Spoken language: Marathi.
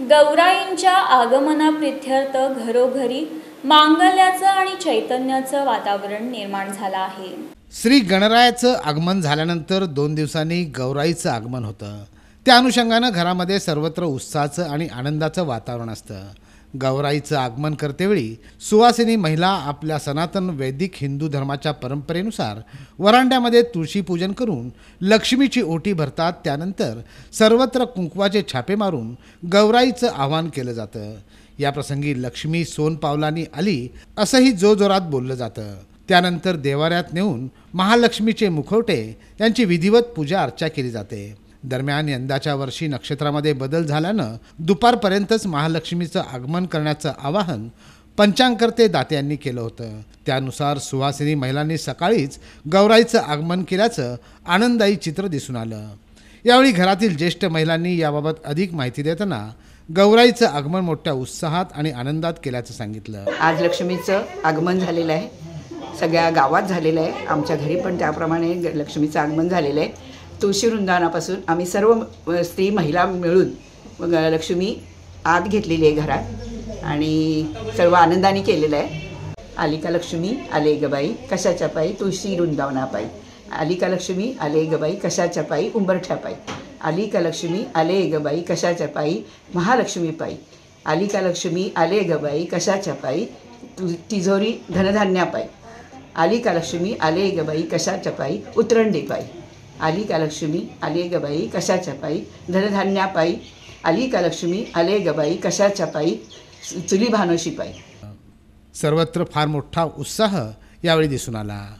गौराईंच्या आगमनाप्रित्यर्थ घरोघरी मांगल्याचं आणि चैतन्याचं वातावरण निर्माण झालं आहे श्री गणरायाचं आगमन झाल्यानंतर दोन दिवसांनी गौराईचं आगमन होतं त्या अनुषंगानं घरामध्ये सर्वत्र उत्साहाचं आणि आनंदाचं वातावरण असतं गौराईचं आगमन करतेवेळी सुवासिनी महिला आपल्या सनातन वैदिक हिंदू धर्माच्या परंपरेनुसार वरांड्यामध्ये तुळशीपूजन करून लक्ष्मीची ओटी भरतात त्यानंतर सर्वत्र कुंकवाचे छापे मारून गौराईचं आवाहन केलं जातं प्रसंगी लक्ष्मी सोनपावलानी आली असंही जोरजोरात बोललं जातं त्यानंतर देवाऱ्यात नेऊन महालक्ष्मीचे मुखवटे यांची विधिवत पूजा अर्चा केली जाते दरम्यान यंदाच्या वर्षी नक्षत्रामध्ये बदल झाल्यानं दुपारपर्यंतच महालक्ष्मीचं आगमन करण्याचं आवाहन पंचांगकर्ते दात्यांनी केलं होतं त्यानुसार सुहासिनी महिलांनी सकाळीच गौराईचं आगमन केल्याचं आनंददायी चित्र दिसून आलं यावेळी घरातील ज्येष्ठ महिलांनी याबाबत अधिक माहिती देताना गौराईचं आगमन मोठ्या उत्साहात आणि आनंदात केल्याचं सांगितलं आज लक्ष्मीचं आगमन झालेलं आहे सगळ्या गावात झालेलं आहे आमच्या घरी पण त्याप्रमाणे लक्ष्मीचं आगमन झालेलं आहे तुळशी वृंदावनापासून आम्ही सर्व स्त्री महिला मिळून मग लक्ष्मी आत घेतलेली आहे घरात आणि सर्व आनंदाने केलेलं आहे आली लक्ष्मी आले गबाई कशाच्या पायी तुळशी वृंदावनापाई आली का लक्ष्मी आले गबाई कशाच्या पायी उंबरठ्या पायी आली का लक्ष्मी आले गबाई कशाच्या पायी महालक्ष्मी पायी आली का लक्ष्मी आले गबाई कशाच्या पायी तु तिजोरी धनधान्या आली का लक्ष्मी आले गबाई कशाच्या पायी पायी आली का लक्ष्मी आले गबाई कशाच्या पायी धनधान्यापायी आली का लक्ष्मी आले गबाई कशाच्या पायी चुली भानोशी पायी सर्वत्र फार मोठा उत्साह यावेळी दिसून आला